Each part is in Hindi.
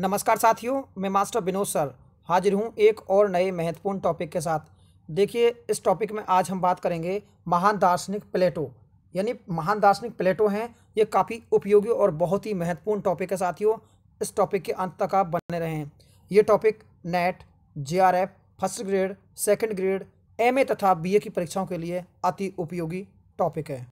नमस्कार साथियों मैं मास्टर विनोद सर हाजिर हूँ एक और नए महत्वपूर्ण टॉपिक के साथ देखिए इस टॉपिक में आज हम बात करेंगे महान दार्शनिक प्लेटो यानी महान दार्शनिक प्लेटो हैं ये काफ़ी उपयोगी और बहुत ही महत्वपूर्ण टॉपिक है साथियों इस टॉपिक के अंत तक आप बने हैं ये topic NET J first grade second grade M तथा बी की परीक्षाओं के लिए अति उपयोगी टॉपिक है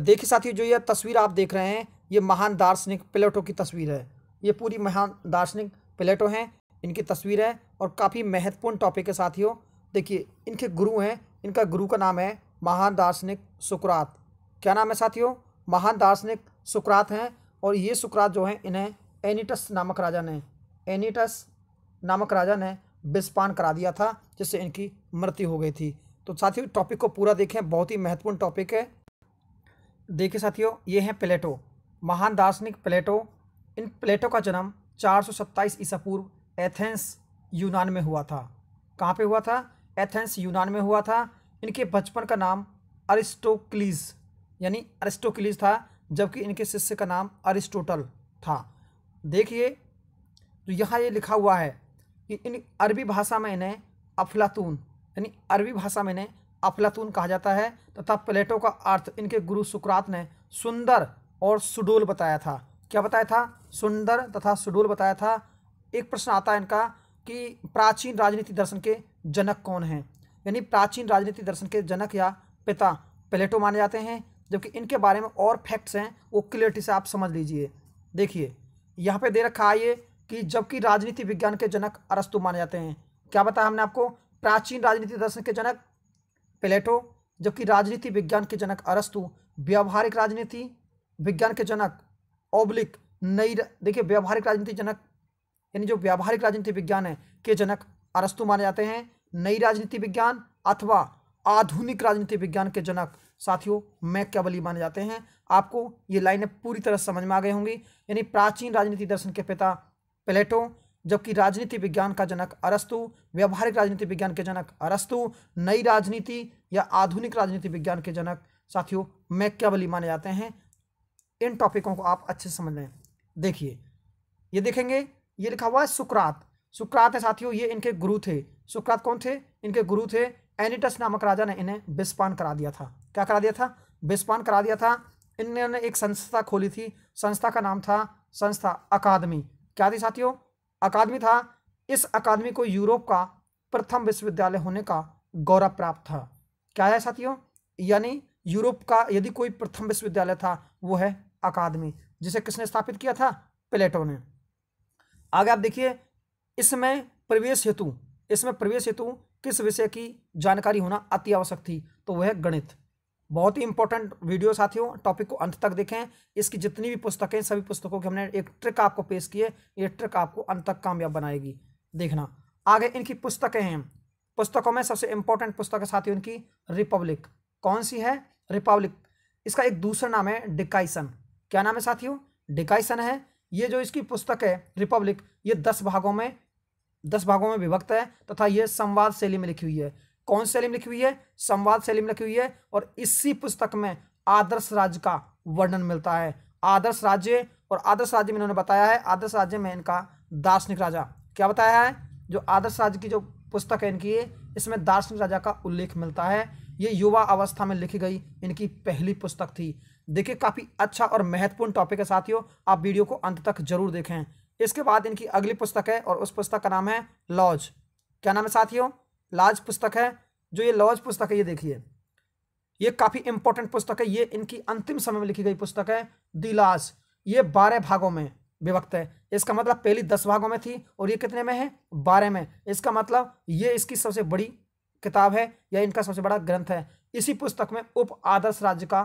देखिए साथियों जो यह तस्वीर आप देख रहे हैं ये महान दार्शनिक प्लेटो की तस्वीर है ये पूरी महान दार्शनिक प्लेटो हैं इनकी तस्वीर है और काफ़ी महत्वपूर्ण टॉपिक है साथियों देखिए इनके गुरु हैं इनका गुरु का नाम है महान दार्शनिक सुकरात क्या नाम है साथियों महान दार्शनिक सुकरात हैं और ये सुकरात जो हैं इन्हें एनीटस नामक राजा ने एनीटस नामक राजा ने बिस्पान करा दिया था जिससे इनकी मृत्यु हो गई थी तो साथियों टॉपिक को पूरा देखें बहुत ही महत्वपूर्ण टॉपिक है देखिए साथियों ये हैं प्लेटो महान दार्शनिक प्लेटो इन प्लेटो का जन्म चार ईसा पूर्व एथेंस यूनान में हुआ था कहाँ पे हुआ था एथेंस यूनान में हुआ था इनके बचपन का नाम अरिस्टोक्लीज यानी अरिस्टोक्लीज था जबकि इनके शिष्य का नाम अरिस्टोटल था देखिए तो यहाँ ये लिखा हुआ है कि इन अरबी भाषा में इन्हें अफलातून यानी अरबी भाषा में इन्हें अफलातून कहा जाता है तथा प्लेटो का अर्थ इनके गुरु सुकरात ने सुंदर और सुडोल बताया था क्या बताया था सुंदर तथा सुडूल बताया था एक प्रश्न आता है इनका कि प्राचीन राजनीति दर्शन के जनक कौन हैं यानी प्राचीन राजनीति दर्शन के जनक या पिता प्लेटो माने जाते हैं जबकि इनके बारे में और फैक्ट्स हैं वो क्लियरिटी से आप समझ लीजिए देखिए यहाँ पे दे रखा है ये कि जबकि राजनीति विज्ञान के जनक अरस्तु माने जाते हैं क्या बताया हमने आपको प्राचीन राजनीति दर्शन के जनक प्लेटो जबकि राजनीति विज्ञान के जनक अरस्तु व्यावहारिक राजनीति विज्ञान के जनक ओब्लिक नई देखिए व्यावहारिक राजनीति जनक यानी जो व्यावहारिक राजनीति विज्ञान है के जनक अरस्तु माने जाते हैं नई राजनीति विज्ञान अथवा आधुनिक राजनीति विज्ञान के जनक साथियों मैक्यावली माने जाते हैं आपको ये लाइनें पूरी तरह समझ में आ गए होंगी यानी प्राचीन राजनीति दर्शन के पिता प्लेटो जबकि राजनीति विज्ञान का जनक अरस्तु व्यवहारिक राजनीति विज्ञान के जनक अरस्तु नई राजनीति या आधुनिक राजनीति विज्ञान के जनक साथियों मैक्यावली माने जाते हैं इन टॉपिकों को आप अच्छे से समझ लें देखिए ये देखेंगे ये लिखा हुआ है सुकरात सुकरात है साथियों ये इनके गुरु थे सुकरात कौन थे इनके गुरु थे एनिटस नामक राजा ने इन्हें बेस्पान करा दिया था क्या करा दिया था बिस्पान करा दिया था इन्होंने एक संस्था खोली थी संस्था का नाम था संस्था अकादमी क्या थी साथियों अकादमी था इस अकादमी को यूरोप का प्रथम विश्वविद्यालय होने का गौरव प्राप्त था क्या है साथियों यानी यूरोप का यदि कोई प्रथम विश्वविद्यालय था वो है अकादमी जिसे किसने स्थापित किया था प्लेटो ने आगे आप देखिए इसमें प्रवेश हेतु इसमें प्रवेश हेतु किस विषय की जानकारी होना अति आवश्यक थी तो वह गणित बहुत ही इंपॉर्टेंट वीडियो साथियों टॉपिक को अंत तक देखें इसकी जितनी भी पुस्तकें सभी पुस्तकों की हमने एक ट्रिक आपको पेश किए ये ट्रिक आपको अंत तक कामयाब बनाएगी देखना आगे इनकी पुस्तकें हैं पुस्तकों में सबसे इंपॉर्टेंट पुस्तक है साथियों इनकी रिपब्लिक कौन सी है रिपब्लिक इसका एक दूसरा नाम है डिकाइसन क्या नाम है साथियों डिकाइसन है ये जो इसकी पुस्तक है रिपब्लिक ये दस भागों में दस भागों में विभक्त है तथा ये संवाद शैली में लिखी हुई है कौन शैली में लिखी हुई है संवाद शैली में लिखी हुई है और इसी पुस्तक में आदर्श राज्य का वर्णन मिलता है आदर्श राज्य और आदर्श राज्य में इन्होंने बताया है आदर्श राज्य में इनका दार्शनिक राजा क्या बताया है जो आदर्श राज्य की जो पुस्तक है इनकी इसमें दार्शनिक राजा का उल्लेख मिलता है ये युवा अवस्था में लिखी गई इनकी पहली पुस्तक थी देखिए काफ़ी अच्छा और महत्वपूर्ण टॉपिक है साथियों आप वीडियो को अंत तक जरूर देखें इसके बाद इनकी अगली पुस्तक है और उस पुस्तक का नाम है लॉज क्या नाम है साथियों लाज पुस्तक है जो ये लॉज पुस्तक है ये देखिए ये काफ़ी इंपॉर्टेंट पुस्तक है ये इनकी अंतिम समय में लिखी गई पुस्तक है दी लाज ये बारह भागों में विभक्त है इसका मतलब पहली दस भागों में थी और ये कितने में है बारह में इसका मतलब ये इसकी सबसे बड़ी किताब है या इनका सबसे बड़ा ग्रंथ है इसी पुस्तक में उप आदर्श राज्य का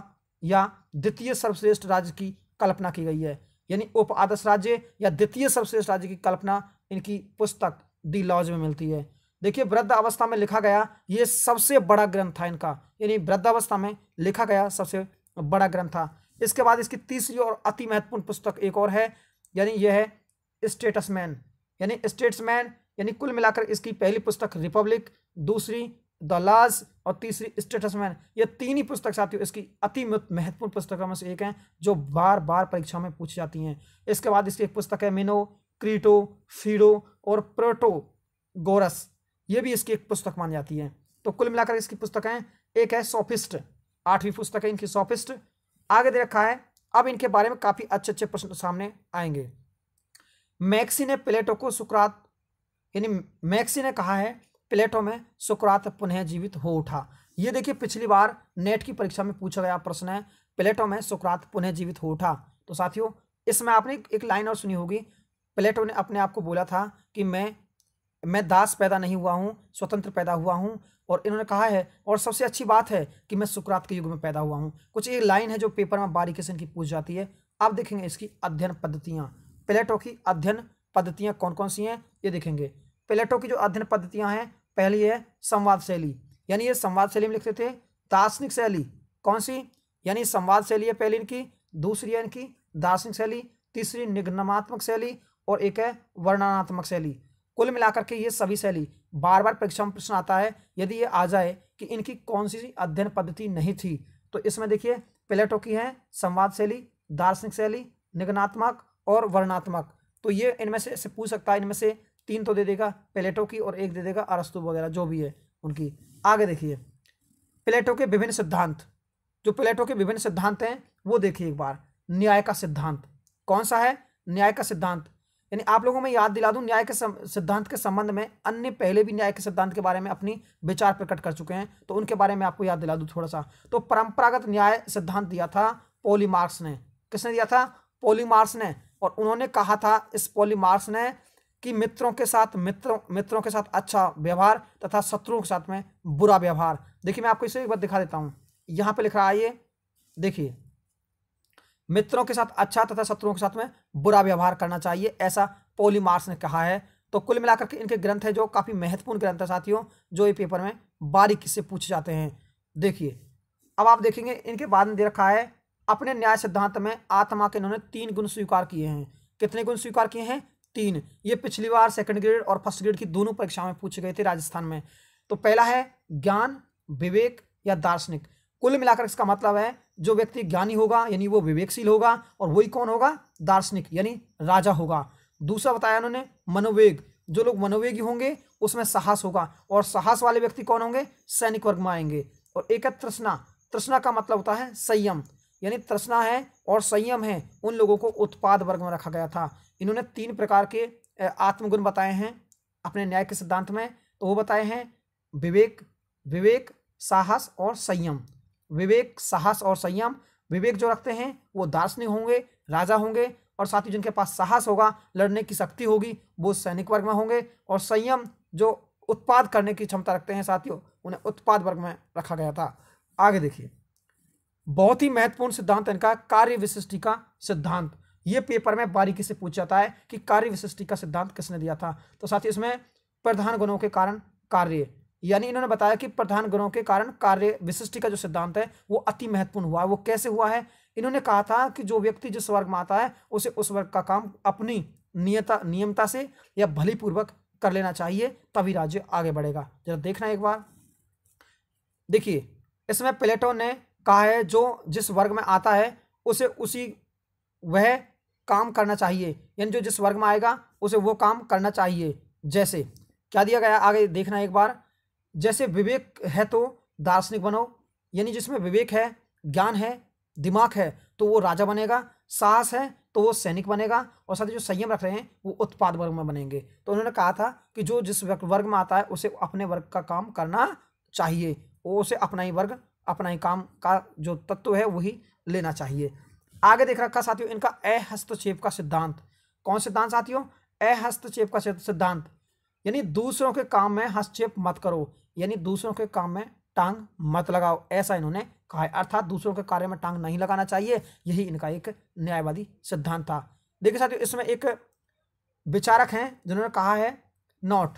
या द्वितीय सर्वश्रेष्ठ राज्य की कल्पना की गई है यानी उप आदर्श राज्य या द्वितीय सर्वश्रेष्ठ राज्य की कल्पना इनकी पुस्तक दी लॉज में मिलती है देखिए वृद्ध अवस्था में लिखा गया ये सबसे बड़ा ग्रंथ था इनका यानी वृद्ध अवस्था में लिखा गया सबसे बड़ा ग्रंथ था इसके बाद इसकी तीसरी और अति महत्वपूर्ण पुस्तक एक और है यानी यह है स्टेटसमैन यानी स्टेट्समैन यानी कुल मिलाकर इसकी पहली पुस्तक रिपब्लिक दूसरी द लाज और तीसरी स्टेटसमैन ये तीन ही पुस्तक साथियों इसकी अति महत्वपूर्ण पुस्तकों में से एक हैं जो बार बार परीक्षा में पूछी जाती हैं इसके बाद इसकी एक पुस्तक है मिनो क्रीटो फीडो और प्रोटो गोरस ये भी इसकी एक पुस्तक मानी जाती है तो कुल मिलाकर इसकी पुस्तकें एक है सोफिस्ट आठवीं पुस्तक है इनकी सॉफिस्ट आगे दे रखा है अब इनके बारे में काफ़ी अच्छे अच्छे प्रश्न सामने आएंगे मैक्सी ने प्लेटो को सुकरात यानी मैक्सी ने कहा है प्लेटो में सुकरात पुनः जीवित हो उठा ये देखिए पिछली बार नेट की परीक्षा में पूछा गया प्रश्न है प्लेटो में सुकरात पुनः जीवित हो उठा तो साथियों इसमें आपने एक लाइन और सुनी होगी प्लेटो ने अपने आप को बोला था कि मैं मैं दास पैदा नहीं हुआ हूँ स्वतंत्र पैदा हुआ हूँ और इन्होंने कहा है और सबसे अच्छी बात है कि मैं सुकरात के युग में पैदा हुआ हूँ कुछ एक लाइन है जो पेपर में बारीकी से इनकी पूछ जाती है आप देखेंगे इसकी अध्ययन पद्धतियाँ प्लेटो की अध्ययन पद्धतियाँ कौन कौन सी हैं ये देखेंगे प्लेटो तो की जो अध्ययन पद्धतियाँ हैं पहली है संवाद शैली यानी ये संवाद शैली में लिखते थे दार्शनिक शैली कौन सी यानी संवाद शैली है पहली इनकी दूसरी है इनकी दार्शनिक शैली तीसरी निगमात्मक शैली और एक है वर्णनात्मक शैली कुल मिलाकर के ये सभी शैली बार बार परीक्षा में प्रश्न आता है यदि ये आ जाए कि इनकी कौन सी अध्ययन पद्धति नहीं थी तो इसमें देखिए प्लेटो तो की है संवाद शैली दार्शनिक शैली निगनात्मक और वर्णात्मक तो ये इनमें से पूछ सकता है इनमें से तीन तो दे देगा प्लेटो की और एक दे देगा अरस्तु वगैरह जो भी है उनकी आगे देखिए प्लेटो के विभिन्न सिद्धांत जो प्लेटो के विभिन्न सिद्धांत हैं वो देखिए एक बार न्याय का सिद्धांत कौन सा है न्याय का सिद्धांत यानी आप लोगों में याद दिला दूं न्याय के सिद्धांत के संबंध में अन्य पहले भी न्याय के सिद्धांत के बारे में अपनी विचार प्रकट कर चुके हैं तो उनके बारे में आपको याद दिला दूं थोड़ा सा तो परंपरागत न्याय सिद्धांत दिया था पोलीमार्क्स ने किसने दिया था पोलीमार्क्स ने और उन्होंने कहा था इस पॉलीमार्स ने कि मित्रों के साथ मित्रों मित्रों के साथ अच्छा व्यवहार तथा शत्रुओं के साथ में बुरा व्यवहार देखिए मैं आपको इसे एक बार दिखा देता हूँ यहाँ पे लिख रहा है ये देखिए मित्रों के साथ अच्छा तथा शत्रुओं के साथ में बुरा व्यवहार करना चाहिए ऐसा पोलीमार्स ने कहा है तो कुल मिलाकर के इनके ग्रंथ है जो काफ़ी महत्वपूर्ण ग्रंथ है साथियों जो ये पेपर में बारीकी से पूछे जाते हैं देखिए अब आप देखेंगे इनके बाद में दे रखा है अपने न्याय सिद्धांत में आत्मा के इन्होंने तीन गुण स्वीकार किए हैं कितने गुण स्वीकार किए हैं तीन ये पिछली बार सेकंड ग्रेड और फर्स्ट ग्रेड की दोनों परीक्षाओं में पूछे गए थे राजस्थान में तो पहला है ज्ञान विवेक या दार्शनिक कुल मिलाकर इसका मतलब है जो व्यक्ति ज्ञानी होगा यानी वो विवेकशील होगा और वही कौन होगा दार्शनिक यानी राजा होगा दूसरा बताया उन्होंने मनोवेग जो लोग मनोवेगी होंगे उसमें साहस होगा और साहस वाले व्यक्ति कौन होंगे सैनिक वर्ग में आएंगे और एक है तृष्णा तृष्णा का मतलब होता है संयम यानी तृष्णा है और संयम है उन लोगों को उत्पाद वर्ग में रखा गया था इन्होंने तीन प्रकार के आत्मगुण बताए हैं अपने न्याय के सिद्धांत में तो वो बताए हैं विवेक विवेक साहस और संयम विवेक साहस और संयम विवेक जो रखते हैं वो दार्शनिक होंगे राजा होंगे और साथ ही जिनके पास साहस होगा लड़ने की शक्ति होगी वो सैनिक वर्ग में होंगे और संयम जो उत्पाद करने की क्षमता रखते हैं साथियों उन्हें उत्पाद वर्ग में रखा गया था आगे देखिए बहुत ही महत्वपूर्ण सिद्धांत इनका कार्य विशिष्टि का सिद्धांत ये पेपर में बारीकी से पूछ जाता है कि कार्य विशिष्टि का सिद्धांत किसने दिया था तो साथ ही इसमें प्रधान गुणों के कारण कार्य यानी इन्होंने बताया कि प्रधान गुणों के कारण कार्य विशिष्टि का जो सिद्धांत है वो अति महत्वपूर्ण हुआ वो कैसे हुआ है इन्होंने कहा था कि जो व्यक्ति जिस वर्ग में आता है उसे उस वर्ग का काम अपनी नियता नियमता से या भलीपूर्वक कर लेना चाहिए तभी राज्य आगे बढ़ेगा जरा देखना एक बार देखिए इसमें प्लेटो ने कहा है जो जिस वर्ग में आता है उसे उसी वह काम करना चाहिए यानी जो जिस वर्ग में आएगा उसे वो काम करना चाहिए जैसे क्या दिया गया आगे देखना एक बार जैसे विवेक है तो दार्शनिक बनो यानी जिसमें विवेक है ज्ञान है दिमाग है तो वो राजा बनेगा साहस है तो वो सैनिक बनेगा और साथ ही जो संयम रख रहे हैं वो उत्पाद वर्ग में बनेंगे तो उन्होंने कहा था कि जो जिस वर्ग में आता है उसे अपने वर्ग का काम करना चाहिए वो उसे अपना ही वर्ग अपना ही काम का जो तत्व है वही लेना चाहिए आगे देख रखा साथियों इनका अहस्तक्षेप का सिद्धांत कौन सिद्धांत साथियों अहस्तक्षेप का सिद्धांत यानी दूसरों के काम में हस्तक्षेप मत करो यानी दूसरों के काम में टांग मत लगाओ ऐसा इन्होंने कहा है अर्थात दूसरों के कार्य में टांग नहीं लगाना चाहिए यही इनका एक न्यायवादी सिद्धांत था देखिए साथियों इसमें एक विचारक हैं जिन्होंने कहा है नॉट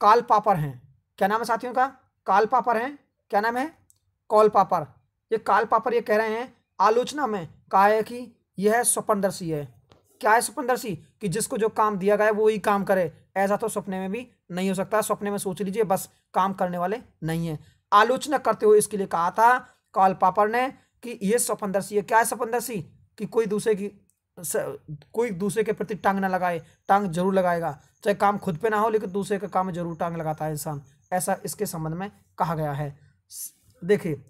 काल पापर हैं क्या नाम है साथियों का काल पापर हैं क्या नाम है कॉल पापर ये काल पापर ये कह रहे हैं आलोचना में कहा है कि यह स्वपनदर्शी है क्या है स्वपनदर्शी कि जिसको जो काम दिया गया है वो ही काम करे ऐसा तो सपने में भी नहीं हो सकता सपने में सोच लीजिए बस काम करने वाले नहीं है आलोचना करते हुए इसके लिए कहा था कॉल पापर ने कि यह स्वपनदर्शी है क्या है स्वपनदर्शी कि कोई दूसरे की स, कोई दूसरे के प्रति टांग ना लगाए टांग जरूर लगाएगा चाहे काम खुद पे ना हो लेकिन दूसरे का काम जरूर टांग लगाता है इंसान ऐसा इसके संबंध में कहा गया है देखिए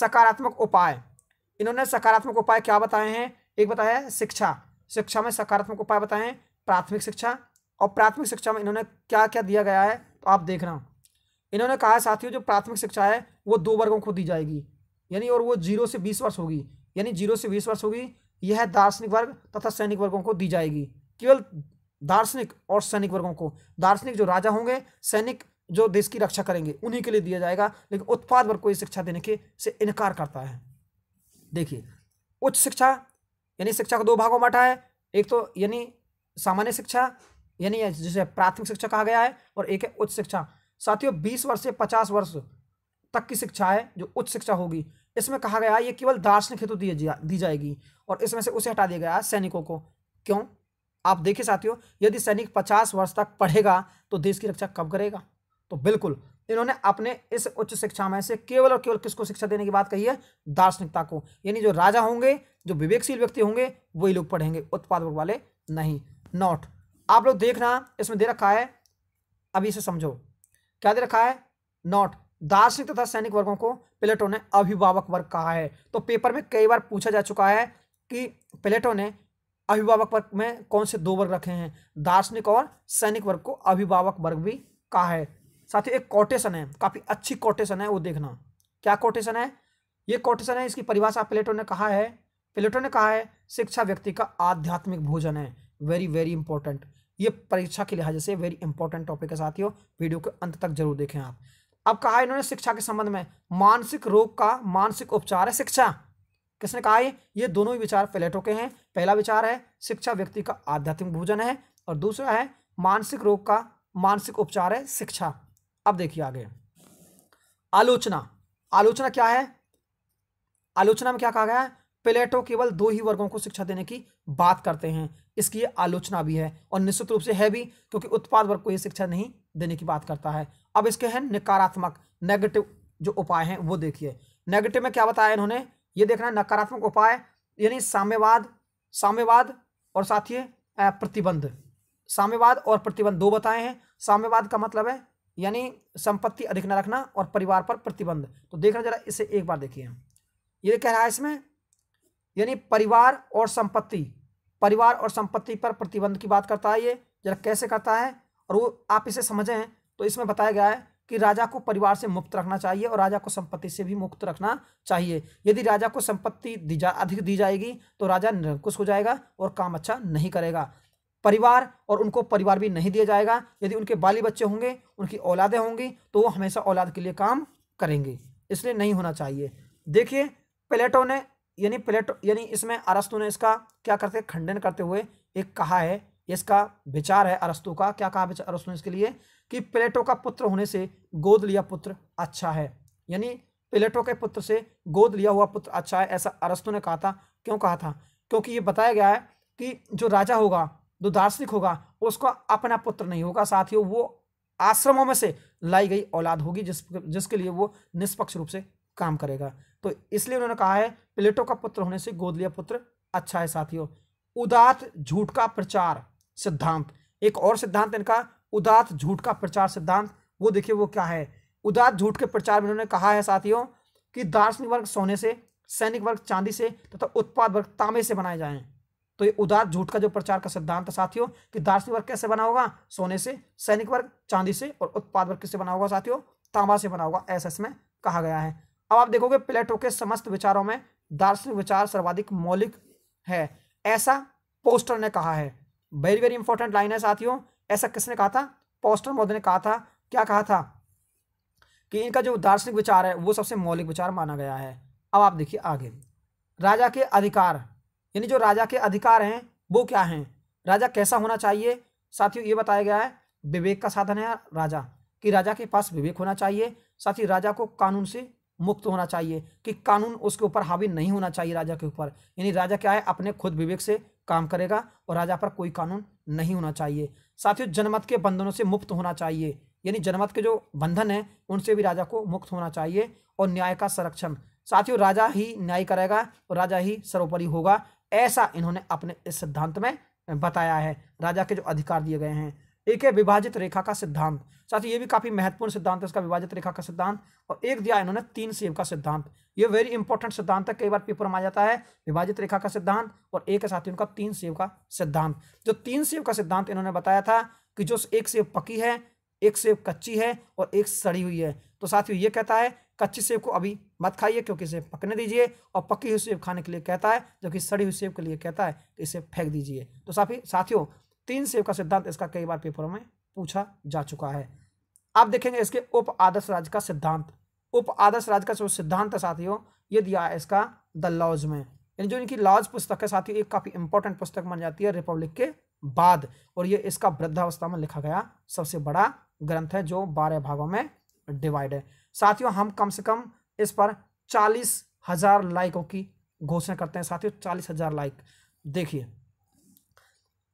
सकारात्मक उपाय इन्होंने सकारात्मक उपाय क्या बताए हैं एक बताया शिक्षा शिक्षा में सकारात्मक उपाय बताए हैं प्राथमिक शिक्षा और प्राथमिक शिक्षा में इन्होंने क्या क्या दिया गया है तो आप देख हूँ इन्होंने कहा साथियों जो प्राथमिक शिक्षा है वो दो वर्गों को दी जाएगी यानी और वो जीरो से बीस वर्ष होगी यानी जीरो से बीस वर्ष होगी यह दार्शनिक वर्ग तथा सैनिक वर्गों को दी जाएगी केवल दार्शनिक और सैनिक वर्गों को दार्शनिक जो राजा होंगे सैनिक जो देश की रक्षा करेंगे उन्हीं के लिए दिया जाएगा लेकिन उत्पाद वर्ग को यह शिक्षा देने के से इनकार करता है देखिए उच्च शिक्षा यानी शिक्षा को दो भागों में बांटा है एक तो यानी सामान्य शिक्षा यानी जिसे प्राथमिक शिक्षा कहा गया है और एक है उच्च शिक्षा साथियों बीस वर्ष से पचास वर्ष तक की शिक्षा है जो उच्च शिक्षा होगी इसमें कहा गया है ये केवल दार्शनिक हेतु दी दी जाएगी और इसमें से उसे हटा दिया गया है सैनिकों को क्यों आप देखिए साथियों यदि सैनिक पचास वर्ष तक पढ़ेगा तो देश की रक्षा कब करेगा तो बिल्कुल इन्होंने अपने इस उच्च शिक्षा में से केवल और केवल किसको शिक्षा देने की बात कही है दार्शनिकता को यानी जो राजा होंगे जो विवेकशील व्यक्ति होंगे वही लोग पढ़ेंगे उत्पाद वर्ग वाले नहीं नॉट आप लोग देखना इसमें दे रखा है अभी इसे समझो क्या दे रखा है नॉट दार्शनिक तथा सैनिक वर्गों को प्लेटो ने अभिभावक वर्ग कहा है तो पेपर में कई बार पूछा जा चुका है कि प्लेटो ने अभिभावक वर्ग में कौन से दो वर्ग रखे हैं दार्शनिक और सैनिक वर्ग को अभिभावक वर्ग भी कहा है साथ ही एक कोटेशन है काफ़ी अच्छी कोटेशन है वो देखना क्या कोटेशन है ये कोटेशन है इसकी परिभाषा प्लेटो ने कहा है प्लेटो ने कहा है शिक्षा व्यक्ति का आध्यात्मिक भोजन है वेरी वेरी इंपॉर्टेंट ये परीक्षा के लिहाज से वेरी इंपॉर्टेंट टॉपिक है साथियों वीडियो के अंत तक जरूर देखें आप अब कहा इन्होंने शिक्षा के संबंध में मानसिक रोग का मानसिक उपचार है शिक्षा किसने कहा है ये दोनों ही विचार प्लेटो के हैं पहला विचार है शिक्षा व्यक्ति का आध्यात्मिक भोजन है और दूसरा है मानसिक रोग का मानसिक उपचार है शिक्षा अब देखिए आगे आलोचना आलोचना क्या है आलोचना में क्या कहा गया है प्लेटो केवल दो ही वर्गों को शिक्षा देने की बात करते हैं इसकी ये आलोचना भी है और निश्चित रूप से है भी क्योंकि उत्पाद वर्ग को यह शिक्षा नहीं देने की बात करता है अब इसके हैं नकारात्मक नेगेटिव जो उपाय हैं वो देखिए नेगेटिव में क्या बताया इन्होंने ये देखना है नकारात्मक उपाय यानी साम्यवाद साम्यवाद और साथ ही प्रतिबंध साम्यवाद और प्रतिबंध दो बताए हैं साम्यवाद का मतलब है यानी संपत्ति अधिक न रखना और परिवार पर प्रतिबंध तो देखना जरा इसे एक बार देखिए ये कह रहा है इसमें यानी परिवार और संपत्ति परिवार और संपत्ति पर प्रतिबंध की बात करता है ये जरा कैसे करता है और वो आप इसे समझें तो इसमें बताया गया है कि राजा को परिवार से मुक्त रखना चाहिए और राजा को संपत्ति से भी मुक्त रखना चाहिए यदि राजा को संपत्ति दी जा अधिक दी जाएगी तो राजा निरंकुश हो जाएगा और काम अच्छा नहीं करेगा परिवार और उनको परिवार भी नहीं दिया जाएगा यदि उनके बाली बच्चे होंगे उनकी औलादें होंगी तो वो हमेशा औलाद के लिए काम करेंगे इसलिए नहीं होना चाहिए देखिए प्लेटो ने यानी प्लेटो यानी इसमें अरस्तु ने इसका क्या करते खंडन करते हुए एक कहा है इसका विचार है अरस्तु का क्या कहा विचार अरस्तु ने इसके लिए कि प्लेटो का पुत्र होने से गोद लिया पुत्र अच्छा है यानी प्लेटो के पुत्र से गोद लिया हुआ पुत्र अच्छा है ऐसा अरस्तु ने कहा था क्यों कहा था क्योंकि ये बताया गया है कि जो राजा होगा जो दार्शनिक होगा उसका अपना पुत्र नहीं होगा साथ ही वो आश्रमों में से लाई गई औलाद होगी जिस जिसके लिए वो निष्पक्ष रूप से काम करेगा तो इसलिए उन्होंने कहा है प्लेटो का पुत्र होने से गोदलिया पुत्र अच्छा है साथियों उदात झूठ का प्रचार सिद्धांत एक और सिद्धांत इनका उदात झूठ का प्रचार सिद्धांत वो देखिए वो क्या है उदात झूठ के प्रचार में उन्होंने कहा है साथियों कि दार्शनिक वर्ग सोने से सैनिक वर्ग चांदी से तथा तो उत्पाद वर्ग तांबे से बनाए जाएं तो ये उदार झूठ का जो प्रचार का सिद्धांत साथियों कि दार्शनिक वर्ग कैसे बना होगा सोने से सैनिक वर्ग चांदी से और उत्पाद वर्ग किससे बना होगा साथियों तांबा से बना होगा ऐसा इसमें कहा गया है अब आप देखोगे प्लेटो के समस्त विचारों में दार्शनिक विचार सर्वाधिक मौलिक है ऐसा पोस्टर ने कहा है वेरी वेरी इंपॉर्टेंट लाइन है साथियों ऐसा किसने कहा था पोस्टर मोदी ने कहा था क्या कहा था कि इनका जो दार्शनिक विचार है वो सबसे मौलिक विचार माना गया है अब आप देखिए आगे राजा के अधिकार यानी जो राजा के अधिकार हैं वो क्या हैं राजा कैसा होना चाहिए साथियों ये बताया गया है विवेक का साधन है राजा कि राजा के पास विवेक होना चाहिए साथ ही राजा को कानून से मुक्त होना चाहिए कि कानून उसके ऊपर हावी नहीं होना चाहिए राजा के ऊपर यानी राजा क्या है अपने खुद विवेक से काम करेगा और राजा पर कोई कानून नहीं होना चाहिए साथियों जनमत के बंधनों से मुक्त होना चाहिए यानी जनमत के जो बंधन हैं उनसे भी राजा को मुक्त होना चाहिए और न्याय का संरक्षण साथियों राजा ही न्याय करेगा और राजा ही सर्वोपरि होगा ऐसा इन्होंने अपने इस सिद्धांत में बताया है राजा के जो अधिकार दिए गए हैं एक है विभाजित रेखा का सिद्धांत साथ ही ये भी काफ़ी महत्वपूर्ण सिद्धांत है इसका विभाजित रेखा का सिद्धांत और एक दिया इन्होंने तीन सेब का सिद्धांत ये वेरी इंपॉर्टेंट सिद्धांत है कई बार पेपर में आ जाता है विभाजित रेखा का सिद्धांत और एक है साथ ही उनका तीन सेब का सिद्धांत जो तीन सेब का सिद्धांत इन्होंने बताया था कि जो एक सेब पकी है एक सेब कच्ची है और एक सड़ी हुई है तो साथियों ये कहता है कच्ची सेब को अभी मत खाइए क्योंकि इसे पकने दीजिए और पकी हुई सेब खाने के लिए कहता है जबकि सड़ी हुई सेब के लिए कहता है तो इसे फेंक दीजिए तो साथी साथियों तीन सेब का सिद्धांत इसका कई बार पेपरों में पूछा जा चुका है आप देखेंगे इसके उप आदर्श राज्य का सिद्धांत उप आदर्श राज्य का जो सिद्धांत है साथियों ये दिया है इसका द लॉज में यानी जो इनकी लॉज पुस्तक है साथियों एक काफ़ी इंपॉर्टेंट पुस्तक मान जाती है रिपब्लिक के बाद और ये इसका वृद्धावस्था में लिखा गया सबसे बड़ा ग्रंथ है जो बारह भागों में डिवाइड है साथियों हम कम से कम इस पर चालीस हजार लाइकों की घोषणा करते हैं साथियों चालीस हजार लाइक देखिए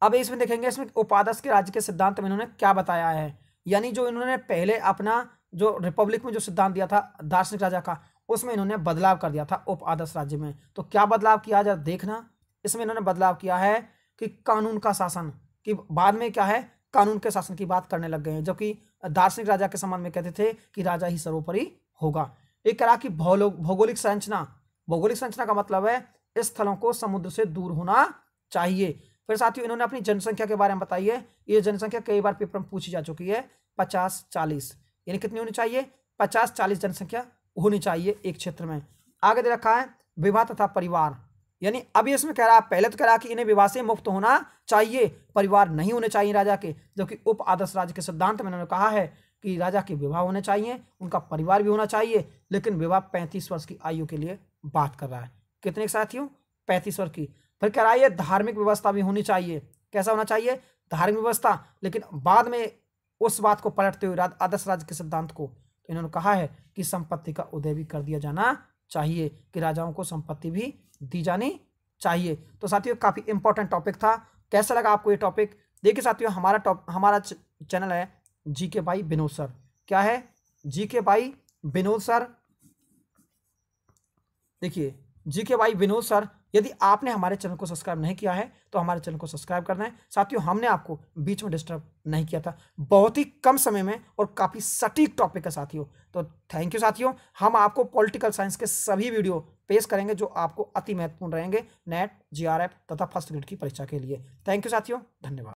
अब इसमें देखेंगे इसमें उपादस के राज्य के सिद्धांत में इन्होंने क्या बताया है यानी जो इन्होंने पहले अपना जो रिपब्लिक में जो सिद्धांत दिया था दार्शनिक राजा का उसमें इन्होंने बदलाव कर दिया था उप राज्य में तो क्या बदलाव किया जरा देखना इसमें इन्होंने बदलाव किया है कि कानून का शासन कि बाद में क्या है कानून के शासन की बात करने लग गए हैं जबकि दार्शनिक राजा के संबंध में कहते थे कि राजा ही सर्वोपरि होगा एक करा कि भौगोलिक संरचना भौगोलिक संरचना का मतलब है स्थलों को समुद्र से दूर होना चाहिए फिर साथियों इन्होंने अपनी जनसंख्या के बारे में बताई है ये जनसंख्या कई बार पेपर में पूछी जा चुकी है पचास चालीस यानी कितनी होनी चाहिए पचास चालीस जनसंख्या होनी चाहिए एक क्षेत्र में आगे दे रखा है विवाह तथा परिवार यानी अब इसमें कह रहा है पहले तो कह रहा कि इन्हें विवाह से मुक्त होना चाहिए परिवार नहीं होने चाहिए राजा के जबकि उप आदर्श राज्य के सिद्धांत में उन्होंने कहा है कि राजा के विवाह होने चाहिए उनका परिवार भी होना चाहिए लेकिन विवाह पैंतीस वर्ष की आयु के लिए बात कर रहा है कितने साथियों पैंतीस वर्ष की फिर कह रहा है धार्मिक व्यवस्था भी होनी चाहिए कैसा होना चाहिए धार्मिक व्यवस्था लेकिन बाद में उस बात को पलटते हुए आदर्श राज्य के सिद्धांत को तो इन्होंने कहा है कि संपत्ति का उदय भी कर दिया जाना चाहिए कि राजाओं को संपत्ति भी दी जानी चाहिए तो साथियों काफ़ी इंपॉर्टेंट टॉपिक था कैसा लगा आपको ये टॉपिक देखिए साथियों हमारा टॉप हमारा चैनल है जी के बाई बिनोद सर क्या है जी के बाई बिनोद सर देखिए जी के बाई बिनोद सर यदि आपने हमारे चैनल को सब्सक्राइब नहीं किया है तो हमारे चैनल को सब्सक्राइब करना है साथियों हमने आपको बीच में डिस्टर्ब नहीं किया था बहुत ही कम समय में और काफ़ी सटीक टॉपिक है साथियों तो थैंक यू साथियों हम आपको पॉलिटिकल साइंस के सभी वीडियो पेश करेंगे जो आपको अति महत्वपूर्ण रहेंगे नेट जी तथा फर्स्ट ग्रेड की परीक्षा के लिए थैंक यू साथियों धन्यवाद